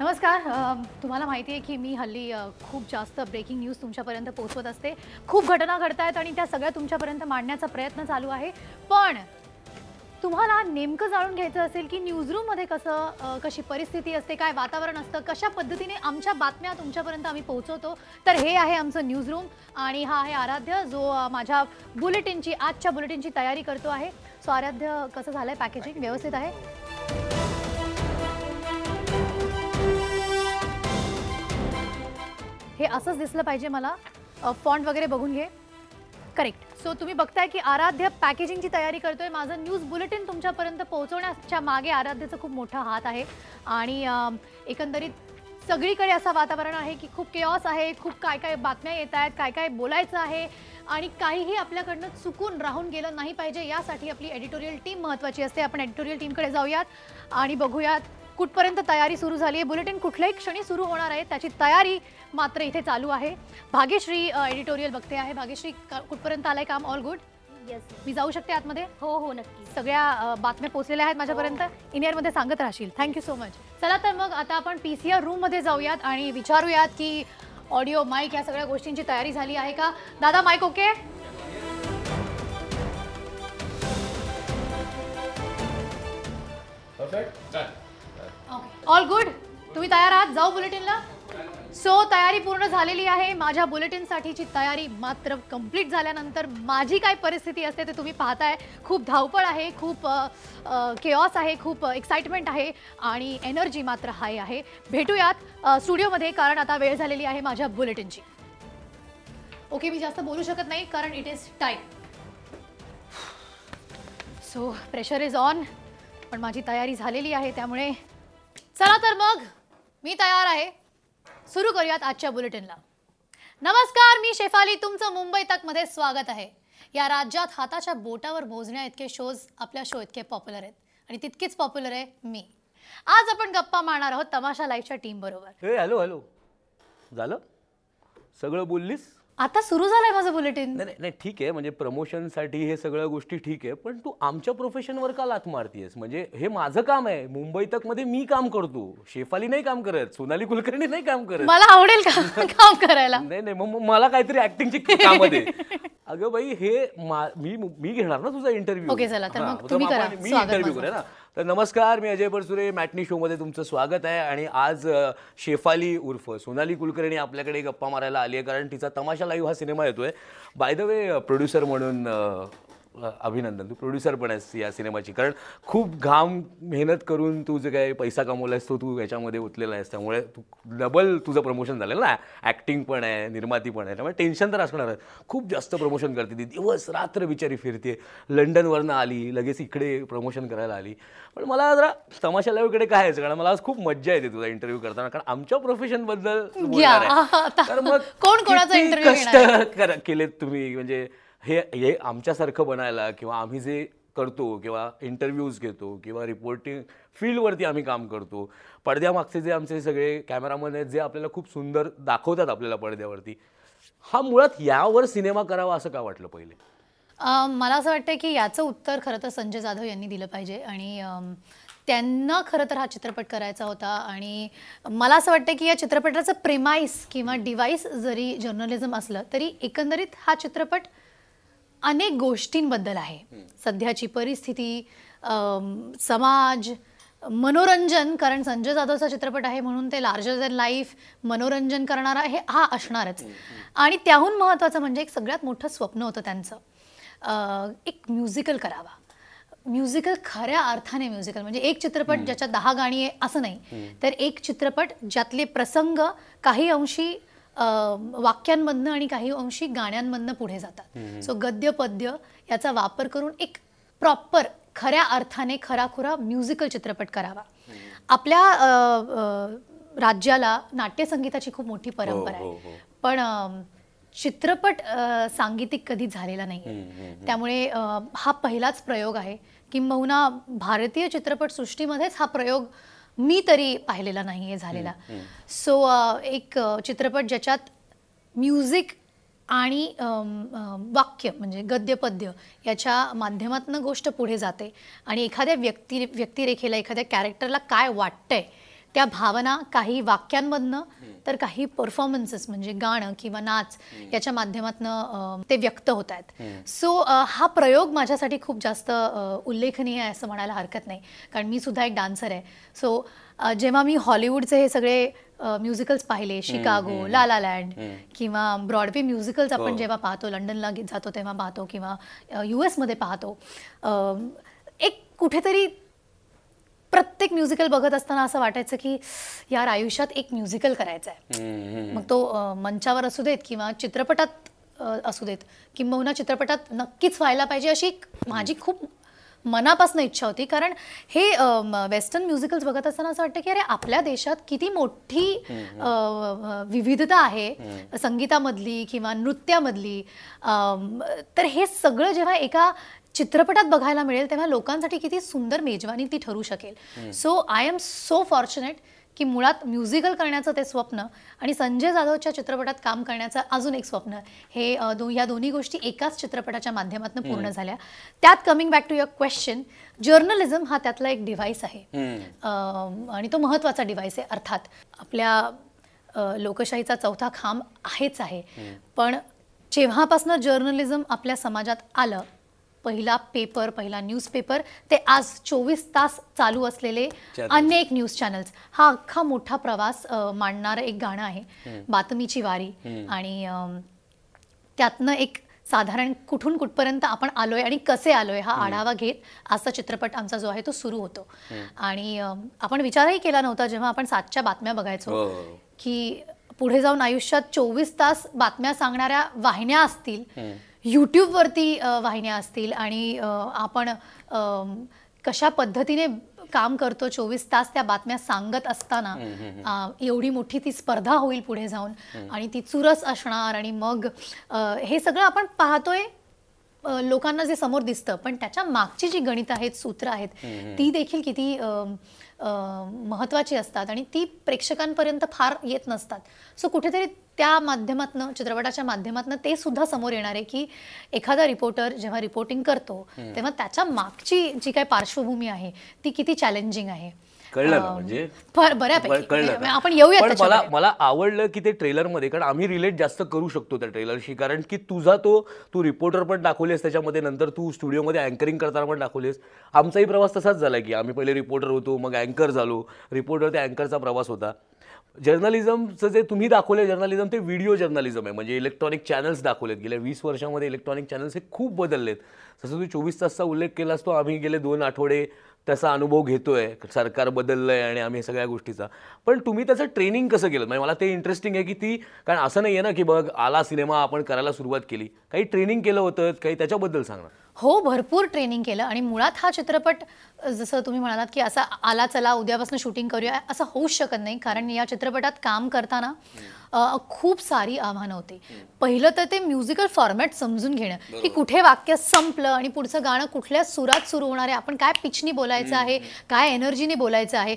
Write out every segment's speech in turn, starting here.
नमस्कार तुम्हाला माहिती आहे की मी हल्ली खूप जास्त ब्रेकिंग न्यूज तुमच्यापर्यंत पोहोचवत असते खूप घटना घडत आहेत आणि त्या सगळ्या तुमच्यापर्यंत मांडण्याचा प्रयत्न चालू आहे पण तुम्हाला नेमकं जाणून घ्यायचं असेल की न्यूजरूममध्ये कसं कशी परिस्थिती असते काय वातावरण असतं कशा पद्धतीने आमच्या बातम्या तुमच्यापर्यंत आम्ही पोहोचवतो तर हे आहे आमचं न्यूजरूम आणि हा आहे आराध्य जो माझ्या बुलेटिनची आजच्या बुलेटिनची तयारी करतो आहे सो आराध्य कसं झालं आहे पॅकेजिंग व्यवस्थित आहे हे असंच दिसलं पाहिजे मला फॉन्ट वगैरे बघून घे करेक्ट सो तुम्ही बघताय की आराध्य पॅकेजिंगची तयारी करतोय माझं न्यूज बुलेटिन तुमच्यापर्यंत पोहोचवण्याच्या मागे आराध्यचं खूप मोठा हात आहे आणि एकंदरीत सगळीकडे असं वातावरण आहे की खूप केऑस आहे खूप काय काय बातम्या येत आहेत काय काय बोलायचं आहे आणि काहीही आपल्याकडनं चुकून राहून गेलं नाही पाहिजे यासाठी आपली एडिटोरियल टीम महत्त्वाची असते आपण एडिटोरियल टीमकडे जाऊयात आणि बघूयात कुठपर्यंत तयारी सुरू झाली आहे बुलेटिन कुठल्याही क्षणी सुरू होणार आहे त्याची तयारी मात्र इथे चालू आहे भाग्यश्री एडिटोरियल बघते आहे भाग्यश्री कुठपर्यंत आलंय काम ऑल गुड मी जाऊ शकते आतमध्ये हो हो नक्की सगळ्या बातम्या पोहोचलेल्या आहेत माझ्यापर्यंत हो. मध्ये सांगत राहशील थँक्यू सो मच चला तर मग आता आपण पी सी आर जाऊयात आणि विचारूयात की ऑडिओ माईक या सगळ्या गोष्टींची तयारी झाली आहे का दादा mic okay perfect all good तुम्ही तयार आहात जाऊ बुलेटिनला सो तयारी पूर्ण झालेली आहे माझ्या बुलेटिनसाठीची तयारी मात्र कंप्लीट झाल्यानंतर माझी काय परिस्थिती असते ते तुम्ही पाहताय खूप धावपळ आहे खूप केऑस आहे खूप एक्साइटमेंट आहे आणि एनर्जी मात्र हाय आहे भेटूयात स्टुडिओमध्ये कारण आता वेळ झालेली आहे माझ्या बुलेटिनची ओके मी जास्त बोलू शकत नाही कारण it is time so pressure is on पण माझी तयारी झालेली आहे त्यामुळे चला तर मग मी तयार आहे सुरू करूयात आजच्या बुलेटिनला नमस्कार मी शेफाली तुमचं मुंबई तक मध्ये स्वागत आहे या राज्यात हाताच्या बोटावर मोजण्या इतके शोज आपल्या शो इतके पॉप्युलर आहेत आणि तितकीच पॉप्युलर आहे मी आज आपण गप्पा मारणार आहोत तमाशा लाईफच्या टीम बरोबर हॅलो हॅलो झालं सगळं बोललीस आता सुरू झालंय माझं बुलेटिन नाही नाही ठीक आहे म्हणजे साठी हे सगळ्या गोष्टी ठीक आहे पण तू आमच्या प्रोफेशनवर का लात मारतीयस म्हणजे हे माझं काम आहे मुंबई तक मध्ये मी काम करतो शेफाली नाही काम करत सोनाली कुलकर्णी नाही काम करत मला आवडेल का काम करायला नाही नाही मग मला काहीतरी ऍक्टिंगची काम दे अगं बाई हे मी मी घेणार ना तुझा इंटरव्ह्यू ओके चला तर मग मी इंटरव्ह्यू करा ना तर नमस्कार मी अजय परसुरे मॅटनी शोमध्ये तुमचं स्वागत आहे आणि आज शेफाली उर्फ सोनाली कुलकर्णी आपल्याकडे गप्पा मारायला आली आहे कारण तिचा तमाशा लाईव्ह हा सिनेमा येतोय बाय द वे प्रोड्युसर म्हणून अभिनंदन तू प्रोड्युसर पण आहेस या सिनेमाची कारण खूप घाम मेहनत करून तू जे काही पैसा कमवला आहेस तो तू याच्यामध्ये उतलेला आहेस त्यामुळे तू डबल तुझं प्रमोशन झालेलं ना ॲक्टिंग पण आहे निर्माती पण आहे त्यामुळे टेन्शन तर असणार खूप जास्त प्रमोशन करते ती दिवस रात्र बिचारी फिरते लंडनवरनं आली लगेच इकडे प्रमोशन करायला आली पण मला जरा तमाशाला इकडे काय आहे कारण मला आज खूप मज्जा येते तुझा इंटरव्ह्यू करताना कारण आमच्या प्रोफेशनबद्दल तर मग कोण कोणाचा कष्ट केलेत तुम्ही म्हणजे हे हे आमच्यासारखं बनायला किंवा आम्ही जे करतो किंवा इंटरव्ह्यूज घेतो किंवा रिपोर्टिंग फील्डवरती आम्ही काम करतो पडद्यामागचे जे आमचे सगळे कॅमेरामन आहेत जे आपल्याला खूप सुंदर दाखवतात आपल्याला पडद्यावरती हा मुळात यावर सिनेमा करावा असं का वाटलं पहिले मला असं वाटतं की याचं उत्तर खरं तर संजय जाधव यांनी दिलं पाहिजे आणि त्यांना खरं तर हा चित्रपट करायचा होता आणि मला असं वाटतं की या चित्रपटाचं प्रेमाईस किंवा डिवाईस जरी जर्नलिझम असलं तरी एकंदरीत हा चित्रपट अनेक गोष्टींबद्दल आहे सध्याची परिस्थिती समाज मनोरंजन कारण संजय जाधवचा चित्रपट आहे म्हणून ते लार्जर दॅन लाईफ मनोरंजन करणारा हे हा असणारच आणि त्याहून महत्त्वाचं म्हणजे एक सगळ्यात मोठं स्वप्न होतं त्यांचं एक म्युझिकल करावा म्युझिकल खऱ्या अर्थाने म्युझिकल म्हणजे एक चित्रपट ज्याच्यात दहा गाणी आहे असं नाही तर एक चित्रपट ज्यातले प्रसंग काही अंशी वाक्यांमधनं आणि काही अंशी गाण्यांमधनं पुढे जातात सो गद्य पद्य याचा वापर करून एक प्रॉपर खऱ्या अर्थाने खराखुरा म्युझिकल चित्रपट करावा आपल्या राज्याला नाट्यसंगीताची खूप मोठी हो, परंपरा आहे हो, हो. पण चित्रपट सांगितिक कधी झालेला नाही त्यामुळे हा पहिलाच प्रयोग आहे किंबहुना भारतीय चित्रपटसृष्टीमध्येच हा प्रयोग मी तरी पाहिलेला नाही आहे झालेला सो एक चित्रपट ज्याच्यात म्युझिक आणि वाक्य म्हणजे गद्यपद्य याच्या माध्यमातून गोष्ट पुढे जाते आणि एखाद्या व्यक्ती व्यक्तिरेखेला एखाद्या कॅरेक्टरला काय वाटतंय त्या भावना काही वाक्यांमधनं तर काही परफॉर्मन्सेस म्हणजे गाणं किंवा नाच याच्या माध्यमातनं ते व्यक्त होत आहेत सो हा प्रयोग माझ्यासाठी खूप जास्त उल्लेखनीय आहे असं म्हणायला हरकत नाही कारण मी सुद्धा एक डान्सर आहे सो जेव्हा मी हॉलिवूडचे हे सगळे म्युझिकल्स पाहिले शिकागो लाला लँड किंवा ब्रॉडवे म्युझिकल्स आपण हो. जेव्हा पाहतो लंडनला जातो तेव्हा पाहतो किंवा यू एसमध्ये पाहतो एक कुठेतरी प्रत्येक म्युझिकल बघत असताना असं वाटायचं की यार आयुष्यात एक म्युझिकल करायचं आहे मग तो मंचावर असू देत किंवा चित्रपटात असू देत किंबहुना चित्रपटात नक्कीच व्हायला पाहिजे अशी एक माझी खूप मनापासून इच्छा होती कारण हे वेस्टर्न म्युझिकल्स बघत असताना असं वाटतं की अरे आपल्या देशात किती मोठी विविधता आहे संगीतामधली किंवा नृत्यामधली तर हे सगळं जेव्हा एका चित्रपटात बघायला मिळेल तेव्हा लोकांसाठी किती सुंदर मेजवानी ती ठरू शकेल so I am so fortunate की मुळात म्युझिकल करण्याचं ते स्वप्न आणि संजय जाधवच्या चित्रपटात काम करण्याचं अजून एक स्वप्न हे दो या दोन्ही गोष्टी एकाच चित्रपटाच्या माध्यमातून पूर्ण झाल्या त्यात coming back to your question journalism हा त्यातला एक डिव्हाइस आहे आणि तो महत्वाचा डिव्हाइस आहे अर्थात आपल्या लोकशाहीचा चौथा खांब आहेच आहे पण जेव्हापासनं जर्नलिझम आपल्या समाजात आलं पहिला पेपर पहिला न्यूजपेपर ते आज चोवीस तास चालू असलेले अन्य एक न्यूज चॅनल्स हा अख्खा मोठा प्रवास मांडणारं एक गाणं आहे बातमीची वारी आणि त्यातनं एक साधारण कुठून कुठपर्यंत आपण आलोय आणि कसे आलोय हा आढावा घेत आजचा चित्रपट आमचा जो आहे तो सुरू होतो आणि आपण विचारही केला नव्हता जेव्हा आपण सातच्या बातम्या बघायचो हो. की पुढे जाऊन आयुष्यात चोवीस तास बातम्या सांगणाऱ्या वाहिन्या असतील यूट्यूबवरती वाहिन्या असतील आणि आपण कशा पद्धतीने काम करतो चोवीस तास त्या बातम्या सांगत असताना एवढी मोठी ती स्पर्धा होईल पुढे जाऊन आणि ती चुरस असणार आणि मग हे सगळं आपण पाहतोय लोकांना जे समोर दिसतं पण त्याच्या मागची जी गणित आहेत सूत्र आहेत ती देखील किती महत्त्वाची असतात आणि ती प्रेक्षकांपर्यंत फार येत नसतात सो कुठेतरी त्या माध्यमातनं चित्रपटाच्या माध्यमातनं ते सुद्धा समोर येणार आहे की एखादा रिपोर्टर जेव्हा रिपोर्टिंग करतो तेव्हा त्याच्या मागची जी काय पार्श्वभूमी आहे ती किती चॅलेंजिंग आहे कळलं ना म्हणजे, म्हणजे आपण येऊया पण मला मला आवडलं की ते ट्रेलरमध्ये कारण आम्ही रिलेट जास्त करू शकतो त्या ट्रेलरशी कारण की तुझा तो तू रिपोर्टर पण दाखवलेस त्याच्यामध्ये नंतर तू स्टुडिओमध्ये अँकरिंग करताना पण दाखवलेस आमचाही प्रवास तसाच झाला की आम्ही पहिले रिपोर्टर होतो मग अँकर झालो रिपोर्टर ते अँकरचा प्रवास होता जर्नलिझमचं जे तुम्ही दाखवले जर्नलिझम ते व्हिडिओ जर्नलिझम आहे म्हणजे इलेक्ट्रॉनिक चॅनल्स दाखवलेत गेल्या वीस वर्षामध्ये इलेक्ट्रॉनिक चॅनल्स हे खूप बदललेत जसं तू चोवीस तासचा उल्लेख केलास तो आम्ही गेले दोन आठवडे तसा अनुभव घेतो आहे सरकार बदललं आहे आणि आम्ही सगळ्या गोष्टीचा पण तुम्ही त्याचं ट्रेनिंग कसं केलं म्हणजे मला ते इंटरेस्टिंग आहे की ती कारण असं नाही आहे ना की बघ आला सिनेमा आपण करायला सुरुवात केली काही ट्रेनिंग केलं होतं काही त्याच्याबद्दल सांगणार हो भरपूर ट्रेनिंग केलं आणि मुळात हा चित्रपट जसं तुम्ही म्हणालात की असा आला चला उद्यापासून शूटिंग करूया असं होऊच शकत नाही कारण या चित्रपटात काम करताना खूप सारी आव्हानं होती पहिलं तर ते म्युझिकल फॉर्मॅट समजून घेणं की कुठे वाक्य संपलं आणि पुढचं गाणं कुठल्या सुरात सुरू होणार आहे आपण काय पिचनी बोलायचं आहे काय एनर्जीने बोलायचं आहे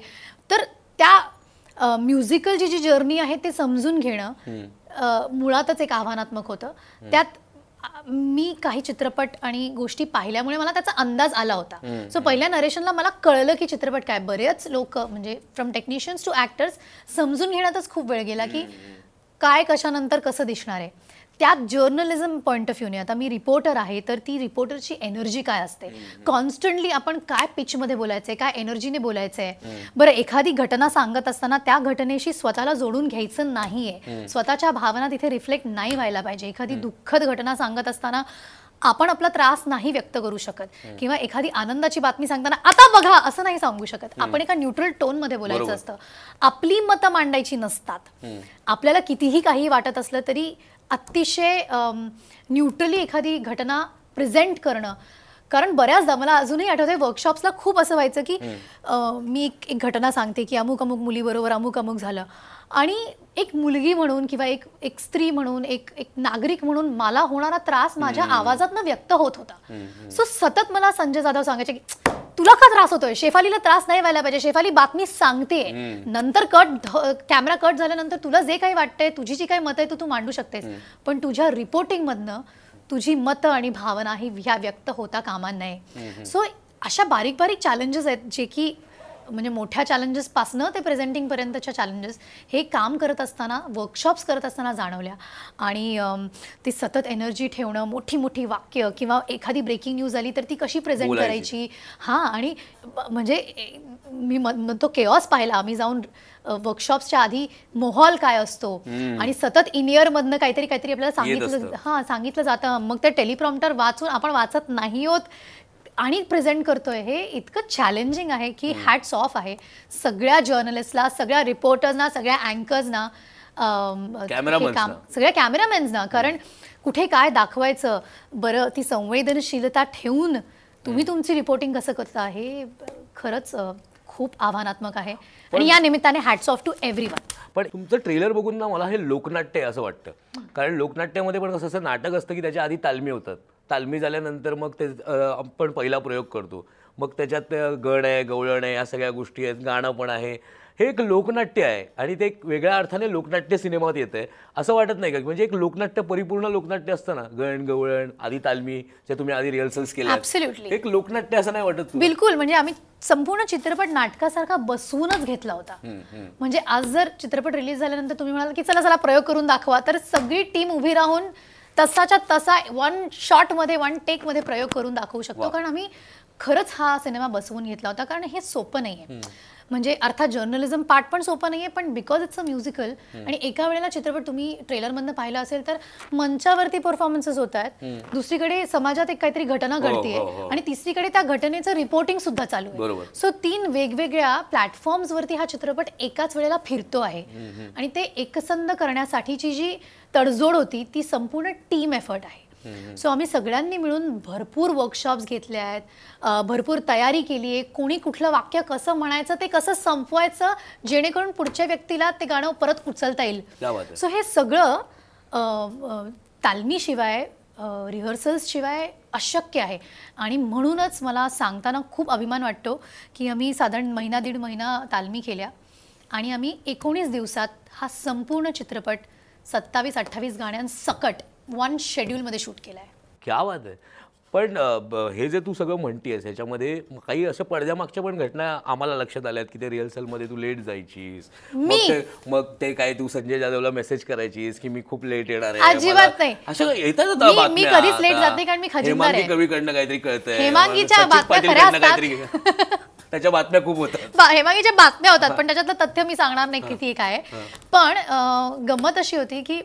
तर त्या म्युझिकलची जी जर्नी आहे ते समजून घेणं मुळातच एक आव्हानात्मक होतं त्यात मी काही चित्रपट आणि गोष्टी पाहिल्यामुळे मला त्याचा अंदाज आला होता सो पहिल्या नरेशनला मला कळलं की चित्रपट काय बरेच लोक म्हणजे फ्रॉम टेक्निशियन्स टू ऍक्टर्स समजून घेण्यातच खूप वेळ गेला की काय कशानंतर कसं दिसणार आहे त्यात जर्नलिझम पॉईंट ऑफ व्ह्यूने आता मी रिपोर्टर आहे तर ती रिपोर्टरची एनर्जी काय असते कॉन्स्टंटली आपण काय पिचमध्ये बोलायचं आहे काय एनर्जीने बोलायचं आहे बरं एखादी घटना सांगत असताना त्या घटनेशी स्वतःला जोडून घ्यायचं नाहीये स्वतःच्या भावना तिथे रिफ्लेक्ट नाही व्हायला पाहिजे एखादी दुःखद घटना सांगत असताना आपण आपला त्रास नाही व्यक्त करू शकत किंवा एखादी आनंदाची बातमी सांगताना आता बघा असं नाही सांगू शकत आपण एका न्यूट्रल टोन मध्ये बोलायचं असतं आपली मतं मांडायची नसतात आपल्याला कितीही काही वाटत असलं तरी अतिशय न्यूट्रली एखादी घटना प्रेझेंट करणं कारण बऱ्याचदा मला अजूनही आठवते वर्कशॉप्सला खूप असं व्हायचं की मी एक घटना सांगते की अमुक अमुक मुलीबरोबर अमुक अमुक झालं आणि एक मुलगी म्हणून किंवा एक एक स्त्री म्हणून एक एक नागरिक म्हणून मला होणारा त्रास माझ्या आवाजातनं व्यक्त होत होता सो सतत मला संजय जाधव सांगायचे की तुला का त्रास होतोय शेफालीला त्रास नाही व्हायला पाहिजे शेफाली बातमी सांगते नंतर कट कॅमेरा कट झाल्यानंतर तुला जे काही वाटतंय तुझी जी काही मत आहे तू तू मांडू शकतेस पण तुझ्या रिपोर्टिंगमधनं तुझी मतं आणि भावना ही ह्या व्यक्त होता कामा नये सो अशा बारीक बारीक चॅलेंजेस आहेत जे की म्हणजे मोठ्या चॅलेंजेसपासनं ते प्रेझेंटिंगपर्यंतच्या चॅलेंजेस हे काम करत असताना वर्कशॉप्स करत असताना जाणवल्या आणि ती सतत एनर्जी ठेवणं मोठी मोठी वाक्य किंवा एखादी ब्रेकिंग न्यूज आली तर ती कशी प्रेझेंट करायची हां आणि म्हणजे मी म्हणतो केऑस पाहिला आम्ही जाऊन वर्कशॉप्सच्या आधी मोहॉल काय असतो आणि सतत मधनं काहीतरी काहीतरी आपल्याला सांगितलं हां सांगितलं जातं मग ते टेलिप्रॉम्प्टर वाचून आपण वाचत नाही होत आणि प्रेझेंट करतोय हे इतकं चॅलेंजिंग आहे की हॅट्स ऑफ आहे सगळ्या जर्नलिस्टला सगळ्या रिपोर्टर्सना सगळ्या अँकर्सना सगळ्या कॅमेरामॅन्सना कारण कुठे काय दाखवायचं बरं ती संवेदनशीलता ठेवून तुम्ही तुमची रिपोर्टिंग कसं करता हे खरंच खूप आव्हानात्मक आहे आणि या निमित्ताने hats off to everyone पण तुमचं ट्रेलर बघून ना मला हे लोकनाट्य असं वाटतं कारण लोकनाट्यामध्ये पण कसं असं नाटक असतं की त्याच्या आधी तालमी होतात तालमी झाल्यानंतर मग ते आपण पहिला प्रयोग करतो मग त्याच्यात गण आहे गवळण आहे या सगळ्या गोष्टी आहेत गाणं पण आहे हे एक लोकनाट्य आहे आणि ते एक वेगळ्या अर्थाने लोकनाट्य सिनेमात येतं आहे असं वाटत नाही का म्हणजे एक लोकनाट्य परिपूर्ण लोकनाट्य असतं ना गण गवळण आधी तालमी जे तुम्ही आधी रिहर्सल्स केले एक लोकनाट्य असं नाही वाटत बिलकुल म्हणजे आम्ही संपूर्ण चित्रपट नाटकासारखा बसवूनच घेतला होता म्हणजे आज जर चित्रपट रिलीज झाल्यानंतर तुम्ही म्हणाल की चला चला प्रयोग करून दाखवा तर सगळी टीम उभी राहून तसाच्या तसा वन शॉट शॉटमध्ये वन टेकमध्ये प्रयोग करून दाखवू शकतो कारण आम्ही खरंच हा सिनेमा बसवून घेतला होता कारण हे सोपं नाही आहे म्हणजे अर्थात जर्नलिझम पार्ट पण सोपा नाहीये पण बिकॉज इट्स अ म्युझिकल आणि एका वेळेला चित्रपट तुम्ही ट्रेलरमधनं पाहिला असेल तर मंचावरती परफॉर्मन्सेस होत आहेत दुसरीकडे समाजात एक काहीतरी घटना हो, घडतीये हो, हो. आणि तिसरीकडे त्या घटनेचं रिपोर्टिंग सुद्धा चालू आहे सो तीन वेगवेगळ्या वरती हा चित्रपट एकाच वेळेला फिरतो आहे आणि ते एकसंध करण्यासाठीची जी तडजोड होती ती संपूर्ण टीम एफर्ट आहे सो आम्ही सगळ्यांनी मिळून भरपूर वर्कशॉप्स घेतले आहेत भरपूर तयारी केली आहे कोणी कुठलं वाक्य कसं म्हणायचं ते कसं संपवायचं जेणेकरून पुढच्या व्यक्तीला ते गाणं परत उचलता येईल सो हे सगळं तालमीशिवाय शिवाय अशक्य आहे आणि म्हणूनच मला सांगताना खूप अभिमान वाटतो की आम्ही साधारण महिना दीड महिना तालमी केल्या आणि आम्ही एकोणीस दिवसात हा संपूर्ण चित्रपट सत्तावीस अठ्ठावीस गाण्यांसकट वन शेड्यूल मध्ये शूट केलाय आहे क्या बात आहे पण हे जे तू सगळं म्हणतेस ह्याच्यामध्ये काही असं पडद्यामागच्या पण घटना आम्हाला लक्षात आल्यात की ते मध्ये तू लेट जायचीस मग ते मग ते काय तू संजय जाधवला मेसेज करायचीस की मी खूप लेट येणार आहे अजिबात नाही असं येतात मी कधीच लेट जात नाही कारण मी खजिनदार आहे कवीकडनं काहीतरी कळतंय हेमांगीच्या बातम्या काहीतरी त्याच्या बातम्या खूप होतात हेमांगीच्या बातम्या होतात पण त्याच्यातलं तथ्य मी सांगणार नाही किती काय पण गंमत अशी होती की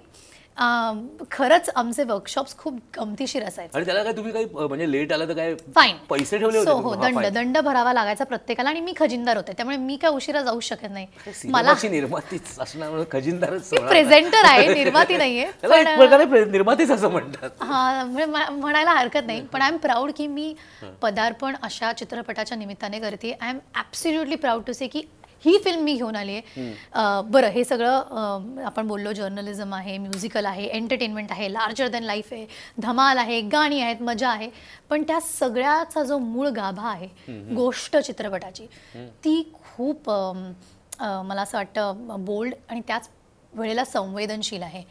खरंच आमचे वर्कशॉप्स खूप गमतीशीर असायचे आणि त्याला काय तुम्ही काही म्हणजे लेट आला तर काय फाईन पैसे ठेवले होते हो दंड दंड भरावा लागायचा प्रत्येकाला आणि मी खजिनदार होते त्यामुळे मी काय उशिरा जाऊ शकत नाही मला निर्मातीच असणार खजिनदार प्रेझेंटर आहे निर्माती नाहीये निर्मातीच असं म्हणतात हा म्हणजे म्हणायला हरकत नाही पण आय एम प्राऊड की मी पदार्पण अशा चित्रपटाच्या निमित्ताने करते I am absolutely proud to say की ही फिल्म मी घेऊन आली आहे बरं हे सगळं आपण बोललो जर्नलिझम आहे म्युझिकल आहे एंटरटेनमेंट आहे लार्जर दॅन लाईफ आहे धमाल आहे गाणी आहेत मजा आहे पण त्या सगळ्याचा जो मूळ गाभा आहे गोष्ट चित्रपटाची ती खूप मला असं वाटतं बोल्ड आणि त्याच वेळेला संवेदनशील आहे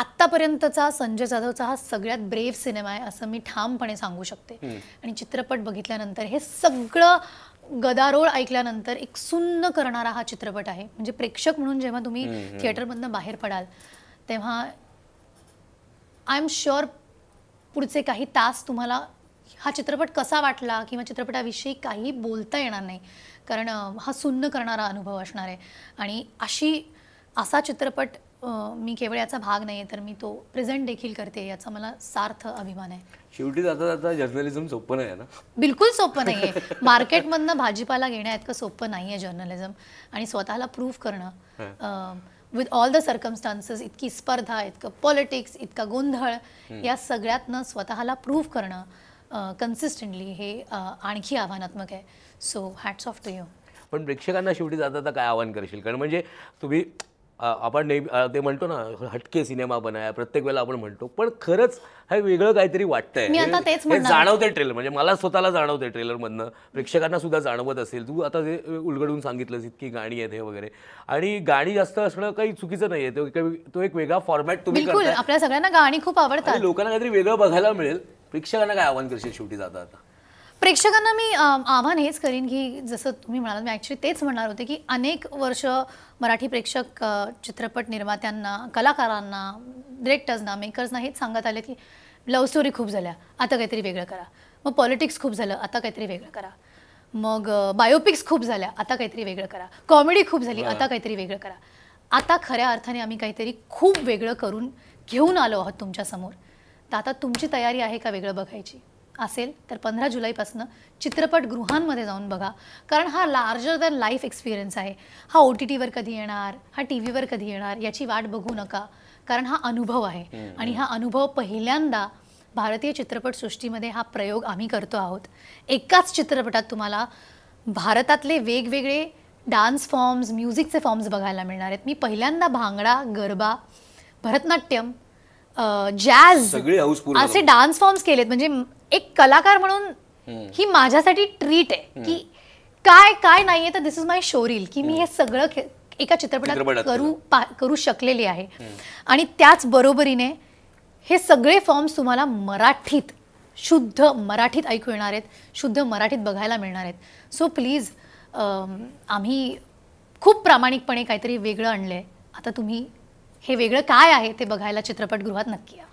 आत्तापर्यंतचा संजय जाधवचा हा सगळ्यात ब्रेव्ह सिनेमा आहे असं मी ठामपणे सांगू शकते आणि चित्रपट बघितल्यानंतर हे सगळं गदारोळ ऐकल्यानंतर एक सुन्न करणारा हा चित्रपट आहे म्हणजे प्रेक्षक म्हणून जेव्हा तुम्ही थिएटरमधनं बाहेर पडाल तेव्हा आय एम शुअर पुढचे काही तास तुम्हाला हा चित्रपट कसा वाटला किंवा चित्रपटाविषयी काही बोलता येणार नाही कारण हा सुन्न करणारा अनुभव असणार आहे आणि अशी असा चित्रपट मी केवळ याचा भाग नाही तर मी तो प्रेझेंट देखील करते याचा मला सार्थ अभिमान आहे शेवटी जाता जाता जर्नलिझम सोपं नाही ना बिलकुल सोपं नाही आहे मार्केटमधनं भाजीपाला इतकं सोपं नाही आहे जर्नलिझम आणि स्वतःला प्रूफ करणं विथ ऑल द सर्कमस्टान्सेस इतकी स्पर्धा इतकं पॉलिटिक्स इतका गोंधळ या सगळ्यातनं स्वतःला प्रूव्ह करणं कन्सिस्टंटली हे आणखी आव्हानात्मक आहे so hats off to you पण प्रेक्षकांना शेवटी जाता काय आव्हान करशील कारण म्हणजे तुम्ही आपण नेहमी ते म्हणतो ना हटके सिनेमा बनाया प्रत्येक वेळेला आपण म्हणतो पण खरंच हे वेगळं काहीतरी वाटतंय जाणवते ट्रेलर म्हणजे मला स्वतःला जाणवते ट्रेलरमधनं प्रेक्षकांना सुद्धा जाणवत असेल तू आता जे उलगडून सांगितलंस इतकी गाणी आहेत हे वगैरे आणि गाणी जास्त असणं काही चुकीचं नाही आहे तो एक वेगळा फॉर्मॅट तुम्ही आपल्या सगळ्यांना गाणी खूप आवडतात लोकांना काहीतरी वेगळं बघायला मिळेल प्रेक्षकांना काय आव्हान करशील शेवटी जातात आता प्रेक्षकांना मी आव्हान हेच करीन की जसं तुम्ही म्हणाल मी ॲक्च्युली तेच म्हणणार होते की अनेक वर्ष मराठी प्रेक्षक चित्रपट निर्मात्यांना कलाकारांना डिरेक्टर्सना मेकर्सना हेच सांगत आले की लव्ह स्टोरी खूप झाल्या आता काहीतरी वेगळं करा मग पॉलिटिक्स खूप झालं आता काहीतरी वेगळं करा मग बायोपिक्स खूप झाल्या आता काहीतरी वेगळं करा कॉमेडी खूप झाली आता काहीतरी वेगळं करा आता खऱ्या अर्थाने आम्ही काहीतरी खूप वेगळं करून घेऊन आलो आहोत तुमच्यासमोर तर आता तुमची तयारी आहे का वेगळं बघायची असेल तर पंधरा जुलैपासून चित्रपटगृहांमध्ये जाऊन बघा कारण हा लार्जर दॅन लाईफ एक्सपिरियन्स आहे हा ओ टी टीवर कधी येणार हा टी व्हीवर कधी येणार याची वाट बघू नका कारण हा अनुभव आहे आणि हा अनुभव पहिल्यांदा भारतीय चित्रपटसृष्टीमध्ये हा प्रयोग आम्ही करतो आहोत एकाच चित्रपटात तुम्हाला भारतातले वेगवेगळे डान्स फॉर्म्स म्युझिकचे फॉर्म्स बघायला मिळणार आहेत मी पहिल्यांदा भांगडा गरबा भरतनाट्यम जॅझ असे डान्स फॉर्म्स केलेत म्हणजे एक कलाकार म्हणून ही माझ्यासाठी ट्रीट आहे की काय काय नाहीये तर दिस इज माय शोरील की मी हे सगळं एका चित्रपटात करू करू शकलेली आहे आणि त्याच बरोबरीने हे सगळे फॉर्म्स तुम्हाला मराठीत शुद्ध मराठीत ऐकू येणार आहेत शुद्ध मराठीत बघायला मिळणार आहेत सो प्लीज आम्ही खूप प्रामाणिकपणे काहीतरी वेगळं आणलं आहे आता तुम्ही हे वेगळं काय आहे ते बघायला चित्रपटगृहात नक्की या